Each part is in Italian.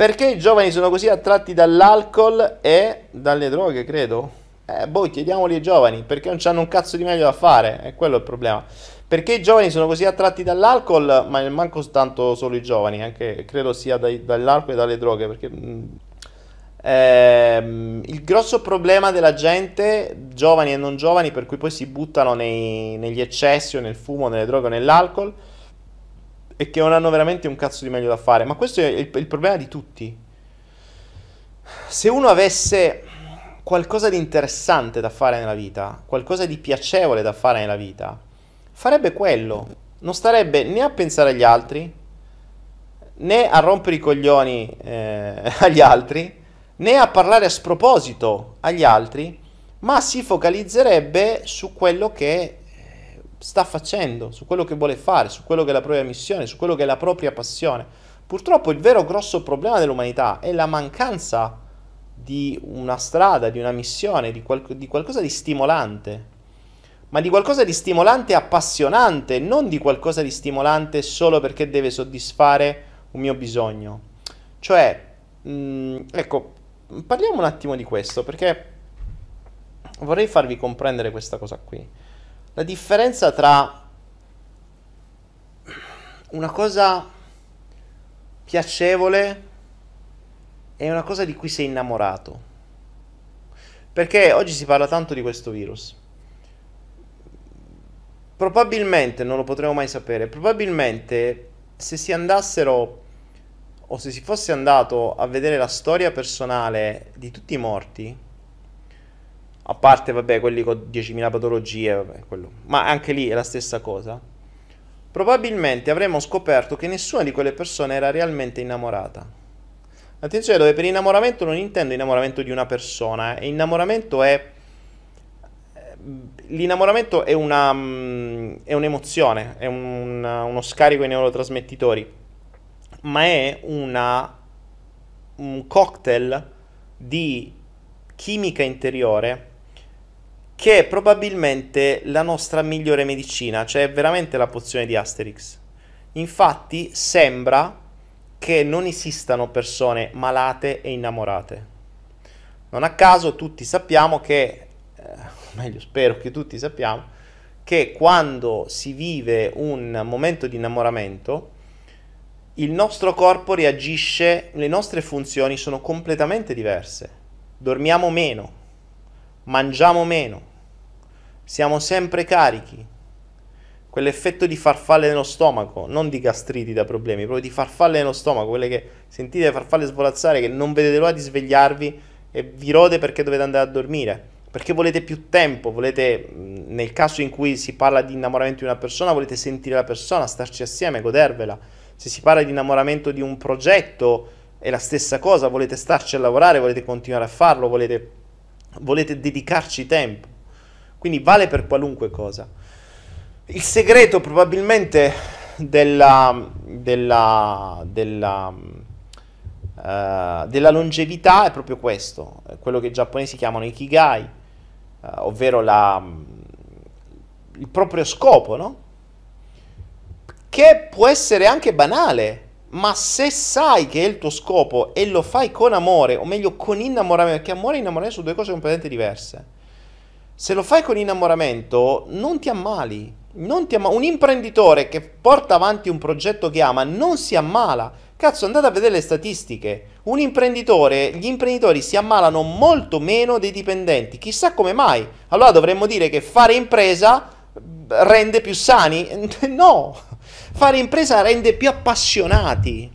Perché i giovani sono così attratti dall'alcol e dalle droghe, credo? Eh, boh, chiediamoli ai giovani, perché non hanno un cazzo di meglio da fare, è quello il problema. Perché i giovani sono così attratti dall'alcol, ma non manco tanto solo i giovani, anche credo sia dai, dall'alcol e dalle droghe, perché mh, mm, ehm, il grosso problema della gente, giovani e non giovani, per cui poi si buttano nei, negli eccessi o nel fumo, nelle droghe o nell'alcol, e che non hanno veramente un cazzo di meglio da fare. Ma questo è il, il problema di tutti. Se uno avesse qualcosa di interessante da fare nella vita, qualcosa di piacevole da fare nella vita, farebbe quello. Non starebbe né a pensare agli altri, né a rompere i coglioni eh, agli altri, né a parlare a sproposito agli altri, ma si focalizzerebbe su quello che sta facendo, su quello che vuole fare, su quello che è la propria missione, su quello che è la propria passione. Purtroppo il vero grosso problema dell'umanità è la mancanza di una strada, di una missione, di, qual- di qualcosa di stimolante, ma di qualcosa di stimolante e appassionante, non di qualcosa di stimolante solo perché deve soddisfare un mio bisogno. Cioè, mh, mm, ecco, parliamo un attimo di questo perché vorrei farvi comprendere questa cosa qui la differenza tra una cosa piacevole e una cosa di cui sei innamorato. Perché oggi si parla tanto di questo virus. Probabilmente, non lo potremo mai sapere, probabilmente se si andassero o se si fosse andato a vedere la storia personale di tutti i morti, a parte vabbè, quelli con 10.000 patologie, vabbè, quello. ma anche lì è la stessa cosa, probabilmente avremmo scoperto che nessuna di quelle persone era realmente innamorata. Attenzione, dove per innamoramento non intendo innamoramento di una persona, eh. innamoramento è... Eh, l'innamoramento è, una, mm, è un'emozione, è un, uno scarico ai neurotrasmettitori, ma è una, un cocktail di chimica interiore che è probabilmente la nostra migliore medicina, cioè è veramente la pozione di Asterix. Infatti sembra che non esistano persone malate e innamorate. Non a caso tutti sappiamo che, eh, meglio spero che tutti sappiamo, che quando si vive un momento di innamoramento, il nostro corpo reagisce, le nostre funzioni sono completamente diverse. Dormiamo meno, mangiamo meno, siamo sempre carichi. Quell'effetto di farfalle nello stomaco, non di gastriti da problemi, proprio di farfalle nello stomaco, quelle che sentite le farfalle svolazzare, che non vedete l'ora di svegliarvi e vi rode perché dovete andare a dormire, perché volete più tempo, volete, nel caso in cui si parla di innamoramento di una persona, volete sentire la persona, starci assieme, godervela. Se si parla di innamoramento di un progetto, è la stessa cosa, volete starci a lavorare, volete continuare a farlo, volete, volete dedicarci tempo. Quindi vale per qualunque cosa. Il segreto probabilmente della, della, della, uh, della longevità è proprio questo, eh, quello che i giapponesi chiamano ikigai, uh, ovvero la, il proprio scopo, no? Che può essere anche banale, ma se sai che è il tuo scopo e lo fai con amore, o meglio con innamoramento, perché amore e innamoramento sono due cose completamente diverse se lo fai con innamoramento, non ti ammali. Non ti ammala. Un imprenditore che porta avanti un progetto che ama non si ammala. Cazzo, andate a vedere le statistiche. Un imprenditore, gli imprenditori si ammalano molto meno dei dipendenti. Chissà come mai. Allora dovremmo dire che fare impresa rende più sani? No. Fare impresa rende più appassionati.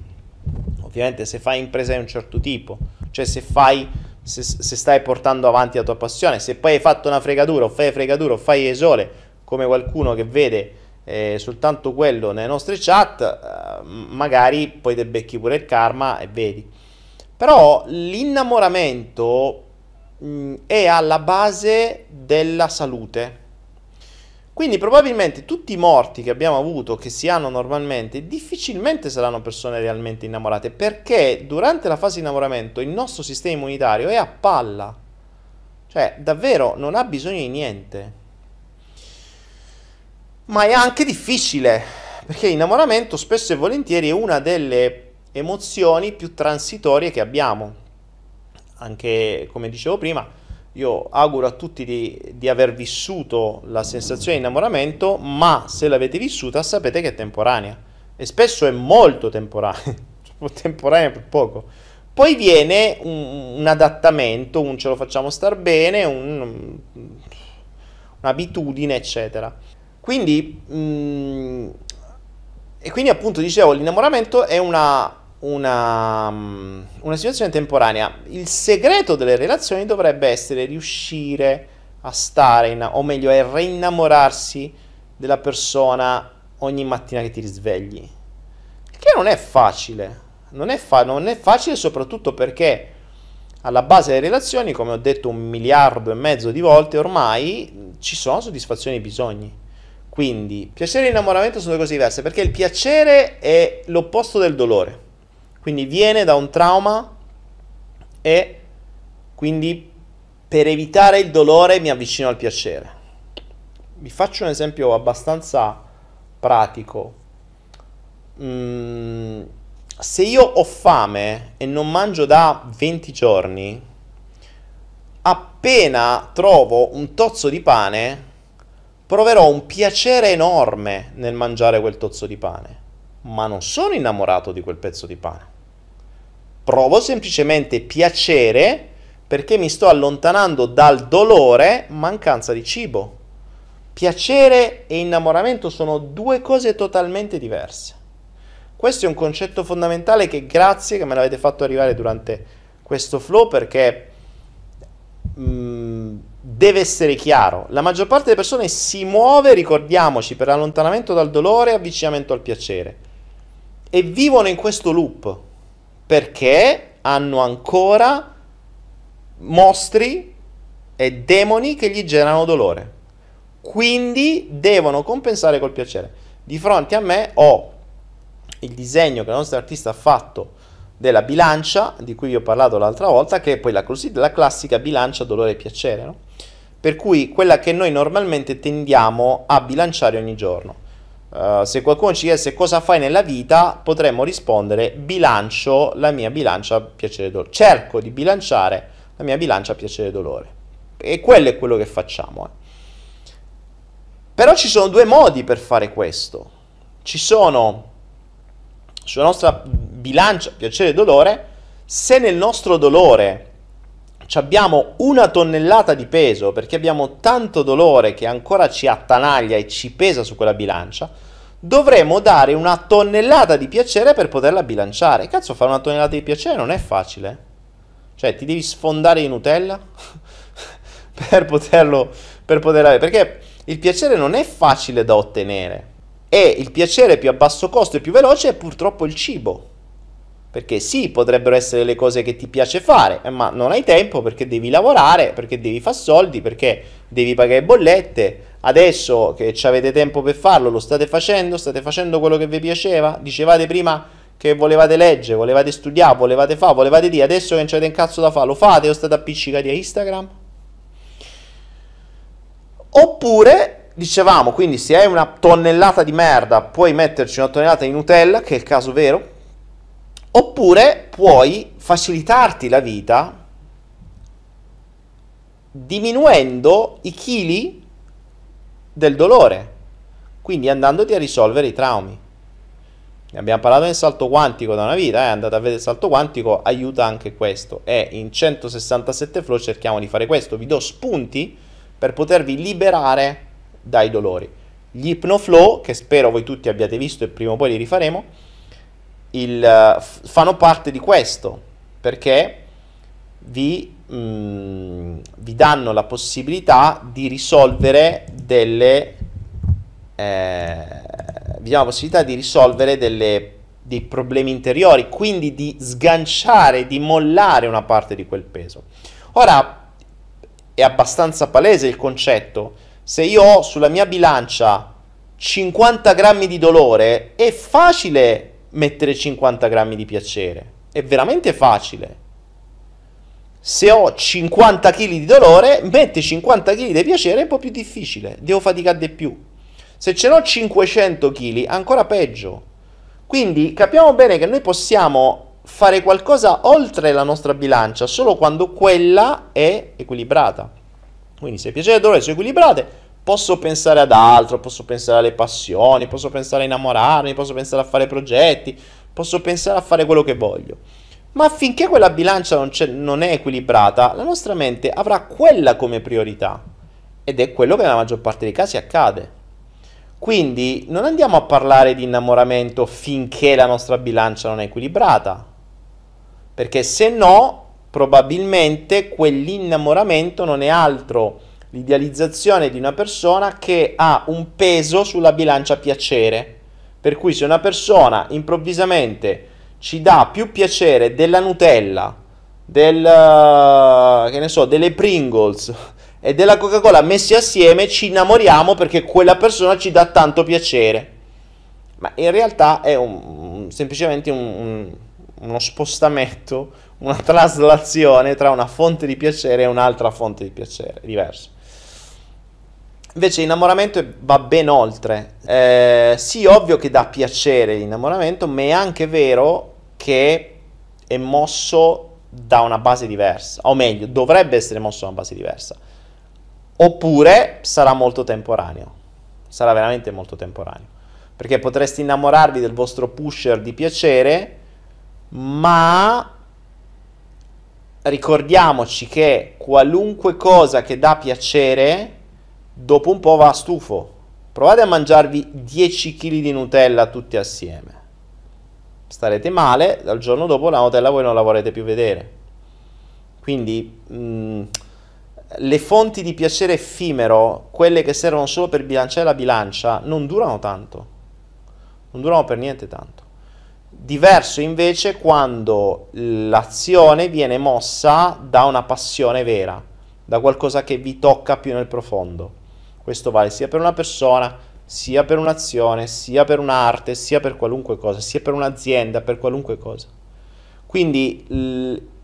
Ovviamente se fai impresa di un certo tipo, cioè se fai se, se, stai portando avanti la tua passione. Se poi hai fatto una fregatura o fai fregatura o fai esole, come qualcuno che vede eh, soltanto quello nelle nostre chat, eh, magari poi te becchi pure il karma e vedi. Però l'innamoramento mh, mm, è alla base della salute quindi probabilmente tutti i morti che abbiamo avuto, che si hanno normalmente, difficilmente saranno persone realmente innamorate, perché durante la fase di innamoramento il nostro sistema immunitario è a palla. Cioè, davvero non ha bisogno di niente. Ma è anche difficile, perché l'innamoramento spesso e volentieri è una delle emozioni più transitorie che abbiamo. Anche, come dicevo prima, io auguro a tutti di, di, aver vissuto la sensazione di innamoramento, ma se l'avete vissuta sapete che è temporanea e spesso è molto temporanea, temporanea per poco. Poi viene un, un, adattamento, un ce lo facciamo star bene, un, un'abitudine, eccetera. Quindi, mh, mm, e quindi appunto dicevo, l'innamoramento è una una, mm, una situazione temporanea. Il segreto delle relazioni dovrebbe essere riuscire a stare, in, o meglio, a reinnamorarsi della persona ogni mattina che ti risvegli. Che non è facile. Non è, fa- non è facile soprattutto perché alla base delle relazioni, come ho detto un miliardo e mezzo di volte ormai, ci sono soddisfazioni e bisogni. Quindi piacere e innamoramento sono due cose diverse perché il piacere è l'opposto del dolore. Quindi viene da un trauma e quindi per evitare il dolore mi avvicino al piacere. Vi faccio un esempio abbastanza pratico. Mm, se io ho fame e non mangio da 20 giorni, appena trovo un tozzo di pane, proverò un piacere enorme nel mangiare quel tozzo di pane, ma non sono innamorato di quel pezzo di pane provo semplicemente piacere perché mi sto allontanando dal dolore, mancanza di cibo. Piacere e innamoramento sono due cose totalmente diverse. Questo è un concetto fondamentale che grazie che me l'avete fatto arrivare durante questo flow perché mh, mm, deve essere chiaro. La maggior parte delle persone si muove, ricordiamoci, per allontanamento dal dolore e avvicinamento al piacere. E vivono in questo loop perché hanno ancora mostri e demoni che gli generano dolore. Quindi devono compensare col piacere. Di fronte a me ho il disegno che il nostro artista ha fatto della bilancia, di cui vi ho parlato l'altra volta, che è poi la, la classica bilancia dolore e piacere, no? per cui quella che noi normalmente tendiamo a bilanciare ogni giorno. Eh, se qualcuno ci chiedesse cosa fai nella vita, potremmo rispondere bilancio la mia bilancia piacere e dolore. Cerco di bilanciare la mia bilancia piacere e dolore. E quello è quello che facciamo. Eh. Però ci sono due modi per fare questo. Ci sono sulla nostra bilancia piacere e dolore, se nel nostro dolore abbiamo una tonnellata di peso perché abbiamo tanto dolore che ancora ci attanaglia e ci pesa su quella bilancia, dovremmo dare una tonnellata di piacere per poterla bilanciare. Cazzo, fare una tonnellata di piacere non è facile. Cioè, ti devi sfondare in Nutella per poterlo per poterla avere. Perché il piacere non è facile da ottenere. E il piacere più a basso costo e più veloce è purtroppo il cibo. Perché sì, potrebbero essere le cose che ti piace fare, eh, ma non hai tempo perché devi lavorare, perché devi fare soldi, perché devi pagare bollette. Adesso che avete tempo per farlo, lo state facendo, state facendo quello che vi piaceva. Dicevate prima che volevate leggere, volevate studiare, volevate fare, volevate dire, adesso che non c'avete un cazzo da fare, lo fate o state appiccicati a Instagram? Oppure, dicevamo, quindi se hai una tonnellata di merda, puoi metterci una tonnellata di Nutella, che è il caso vero, Oppure puoi facilitarti la vita diminuendo i chili del dolore, quindi andandoti a risolvere i traumi. Ne abbiamo parlato nel salto quantico da una vita, eh? andate a vedere il salto quantico, aiuta anche questo. E in 167 flow cerchiamo di fare questo, vi do spunti per potervi liberare dai dolori. Gli ipnoflow, che spero voi tutti abbiate visto e prima o poi li rifaremo, il, fanno parte di questo perché vi, mm, vi, danno la possibilità di risolvere delle eh, vi danno la possibilità di risolvere delle, dei problemi interiori quindi di sganciare di mollare una parte di quel peso ora è abbastanza palese il concetto se io ho sulla mia bilancia 50 grammi di dolore è facile mettere 50 grammi di piacere. È veramente facile. Se ho 50 kg di dolore, mettere 50 kg di piacere è un po' più difficile, devo faticare di più. Se ce n'ho 500 kg, ancora peggio. Quindi capiamo bene che noi possiamo fare qualcosa oltre la nostra bilancia solo quando quella è equilibrata. Quindi se piacere e dolore sono equilibrate, posso pensare ad altro, posso pensare alle passioni, posso pensare a innamorarmi, posso pensare a fare progetti, posso pensare a fare quello che voglio. Ma finché quella bilancia non, non è equilibrata, la nostra mente avrà quella come priorità. Ed è quello che nella maggior parte dei casi accade. Quindi non andiamo a parlare di innamoramento finché la nostra bilancia non è equilibrata, perché se no probabilmente quell'innamoramento non è altro che l'idealizzazione di una persona che ha un peso sulla bilancia piacere. Per cui se una persona improvvisamente ci dà più piacere della Nutella, del, eh, che ne so, delle Pringles e della Coca-Cola messi assieme, ci innamoriamo perché quella persona ci dà tanto piacere. Ma in realtà è un, semplicemente un, un, uno spostamento, una traslazione tra una fonte di piacere e un'altra fonte di piacere diversa. Invece l'innamoramento va ben oltre. Eh, sì, ovvio che dà piacere l'innamoramento, ma è anche vero che è mosso da una base diversa, o meglio, dovrebbe essere mosso da una base diversa. Oppure sarà molto temporaneo, sarà veramente molto temporaneo, perché potreste innamorarvi del vostro pusher di piacere, ma ricordiamoci che qualunque cosa che dà piacere dopo un po' va stufo. Provate a mangiarvi 10 kg di Nutella tutti assieme. Starete male, dal giorno dopo la Nutella voi non la vorrete più vedere. Quindi mh, mm, le fonti di piacere effimero, quelle che servono solo per bilanciare la bilancia, non durano tanto. Non durano per niente tanto. Diverso invece quando l'azione viene mossa da una passione vera, da qualcosa che vi tocca più nel profondo. Questo vale sia per una persona, sia per un'azione, sia per un'arte, sia per qualunque cosa, sia per un'azienda, per qualunque cosa. Quindi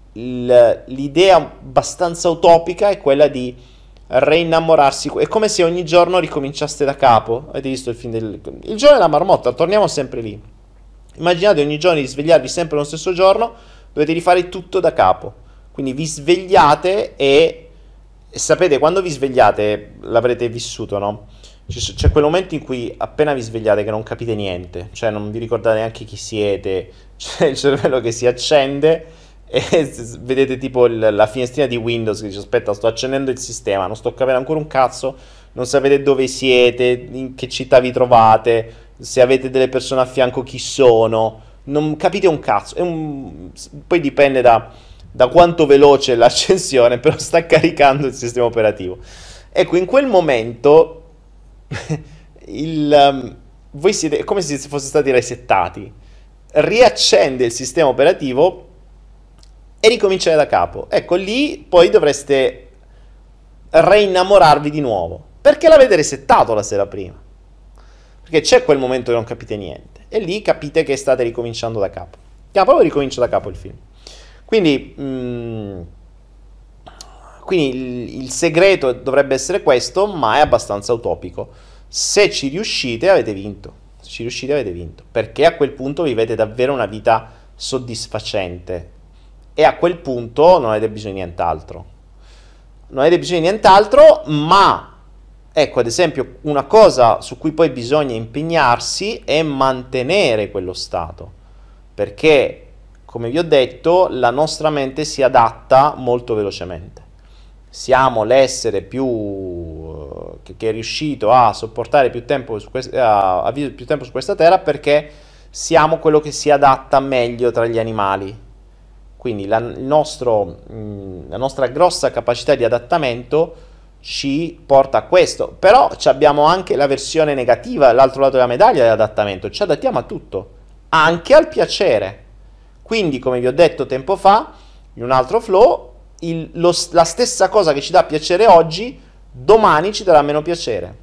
l'idea abbastanza utopica è quella di reinnamorarsi. È come se ogni giorno ricominciaste da capo. Avete visto il film del... Il giorno della marmotta, torniamo sempre lì. Immaginate ogni giorno di svegliarvi sempre lo stesso giorno, dovete rifare tutto da capo. Quindi vi svegliate e e sapete, quando vi svegliate, l'avrete vissuto, no? C'è, quel momento in cui appena vi svegliate che non capite niente, cioè non vi ricordate neanche chi siete, c'è cioè il cervello che si accende e vedete tipo il, la finestrina di Windows che dice aspetta sto accendendo il sistema, non sto capendo ancora un cazzo, non sapete dove siete, in che città vi trovate, se avete delle persone a fianco chi sono, non capite un cazzo, un, poi dipende da da quanto veloce è l'accensione, però sta caricando il sistema operativo. Ecco, in quel momento il, um, voi siete è come se fosse stati resettati. Riaccende il sistema operativo e ricominciare da capo. Ecco, lì poi dovreste reinnamorarvi di nuovo, perché l'avete resettato la sera prima. Perché c'è quel momento che non capite niente e lì capite che state ricominciando da capo. Ah, proprio ricomincio da capo il film. Quindi, mh, mm, quindi il, il segreto dovrebbe essere questo, ma è abbastanza utopico. Se ci riuscite avete vinto, se ci riuscite avete vinto, perché a quel punto vivete davvero una vita soddisfacente e a quel punto non avete bisogno di nient'altro. Non avete bisogno di nient'altro, ma Ecco, ad esempio, una cosa su cui poi bisogna impegnarsi è mantenere quello stato, perché come vi ho detto, la nostra mente si adatta molto velocemente. Siamo l'essere più, eh, che, è riuscito a sopportare più tempo, quest, a, a più tempo su questa terra perché siamo quello che si adatta meglio tra gli animali. Quindi la, nostro, mm, la nostra grossa capacità di adattamento ci porta a questo. Però abbiamo anche la versione negativa, l'altro lato della medaglia dell'adattamento. Ci adattiamo a tutto, anche al piacere quindi, come vi ho detto tempo fa, in un altro flow, il, lo, la stessa cosa che ci dà piacere oggi, domani ci darà meno piacere.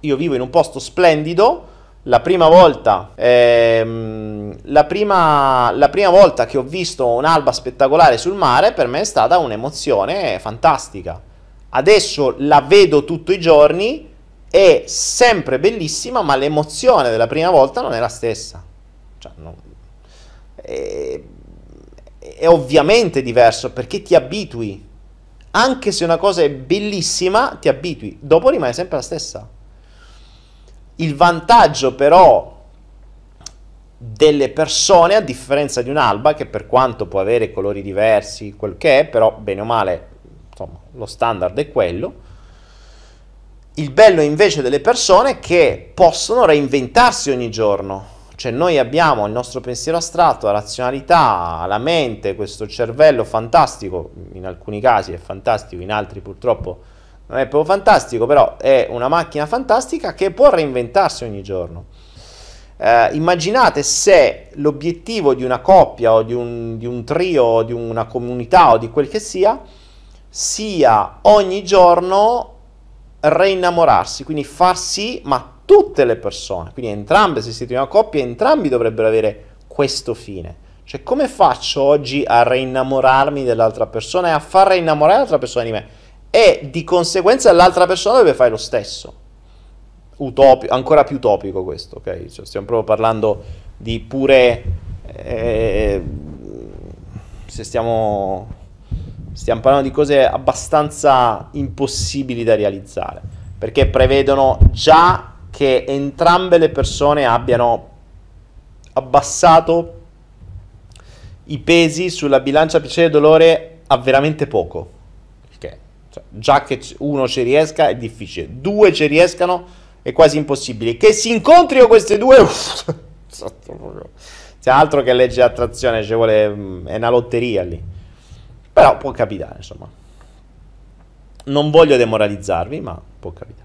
Io vivo in un posto splendido, la prima, volta, ehm, la, prima, la prima volta, che ho visto un'alba spettacolare sul mare, per me è stata un'emozione fantastica. Adesso la vedo tutti i giorni, è sempre bellissima, ma l'emozione della prima volta non è la stessa. Cioè, no, è, eh, è ovviamente diverso perché ti abitui. Anche se una cosa è bellissima, ti abitui. Dopo rimane sempre la stessa. Il vantaggio però delle persone, a differenza di un'alba, che per quanto può avere colori diversi, quel che è, però bene o male, insomma, lo standard è quello. Il bello invece delle persone è che possono reinventarsi ogni giorno cioè noi abbiamo il nostro pensiero astratto, la razionalità, la mente, questo cervello fantastico, in alcuni casi è fantastico, in altri purtroppo non è proprio fantastico, però è una macchina fantastica che può reinventarsi ogni giorno. Eh, immaginate se l'obiettivo di una coppia o di un, di un trio o di una comunità o di quel che sia sia ogni giorno reinnamorarsi, quindi far sì, ma tutte le persone. Quindi entrambe, se siete una coppia, entrambi dovrebbero avere questo fine. Cioè, come faccio oggi a reinnamorarmi dell'altra persona e a far reinnamorare l'altra persona di me? E di conseguenza l'altra persona deve fare lo stesso. Utopico, ancora più utopico questo, ok? Cioè, stiamo proprio parlando di pure... Eh, se stiamo, stiamo parlando di cose abbastanza impossibili da realizzare, perché prevedono già che entrambe le persone abbiano abbassato i pesi sulla bilancia piacere e dolore a veramente poco. Perché cioè, già che uno ci riesca è difficile, due ci riescano è quasi impossibile. Che si incontrino queste due... Uff, c'è cioè, altro che legge attrazione, cioè vuole, è una lotteria lì. Però può capitare, insomma. Non voglio demoralizzarvi, ma può capitare.